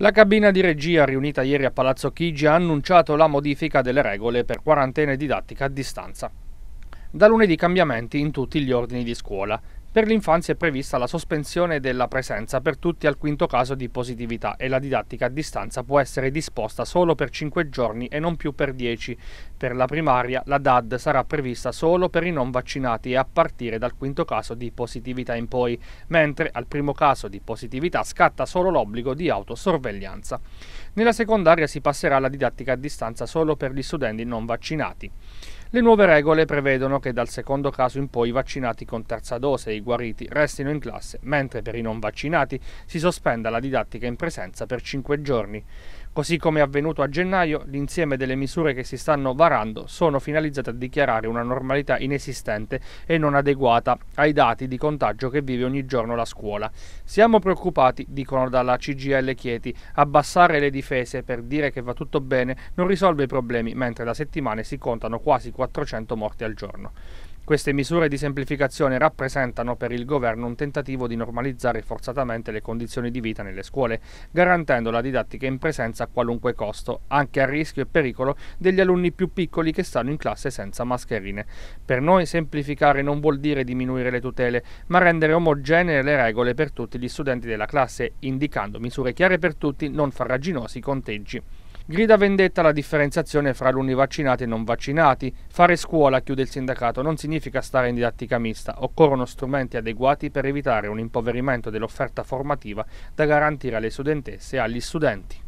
La cabina di regia riunita ieri a Palazzo Chigi ha annunciato la modifica delle regole per quarantena didattica a distanza. Da lunedì cambiamenti in tutti gli ordini di scuola. Per l'infanzia è prevista la sospensione della presenza per tutti al quinto caso di positività e la didattica a distanza può essere disposta solo per 5 giorni e non più per 10. Per la primaria la DAD sarà prevista solo per i non vaccinati e a partire dal quinto caso di positività in poi, mentre al primo caso di positività scatta solo l'obbligo di autosorveglianza. Nella secondaria si passerà alla didattica a distanza solo per gli studenti non vaccinati. Le nuove regole prevedono che dal secondo caso in poi i vaccinati con terza dose e i guariti restino in classe, mentre per i non vaccinati si sospenda la didattica in presenza per 5 giorni. Così come è avvenuto a gennaio, l'insieme delle misure che si stanno varando sono finalizzate a dichiarare una normalità inesistente e non adeguata ai dati di contagio che vive ogni giorno la scuola. Siamo preoccupati, dicono dalla CGL Chieti, abbassare le difese per dire che va tutto bene non risolve i problemi, mentre da settimane si contano quasi 400 morti al giorno. Queste misure di semplificazione rappresentano per il governo un tentativo di normalizzare forzatamente le condizioni di vita nelle scuole, garantendo la didattica in presenza a qualunque costo, anche a rischio e pericolo degli alunni più piccoli che stanno in classe senza mascherine. Per noi semplificare non vuol dire diminuire le tutele, ma rendere omogenee le regole per tutti gli studenti della classe, indicando misure chiare per tutti, non farraginosi conteggi. Grida vendetta la differenziazione fra alunni vaccinati e non vaccinati. Fare scuola, chiude il sindacato, non significa stare in didattica mista. Occorrono strumenti adeguati per evitare un impoverimento dell'offerta formativa da garantire alle studentesse e agli studenti.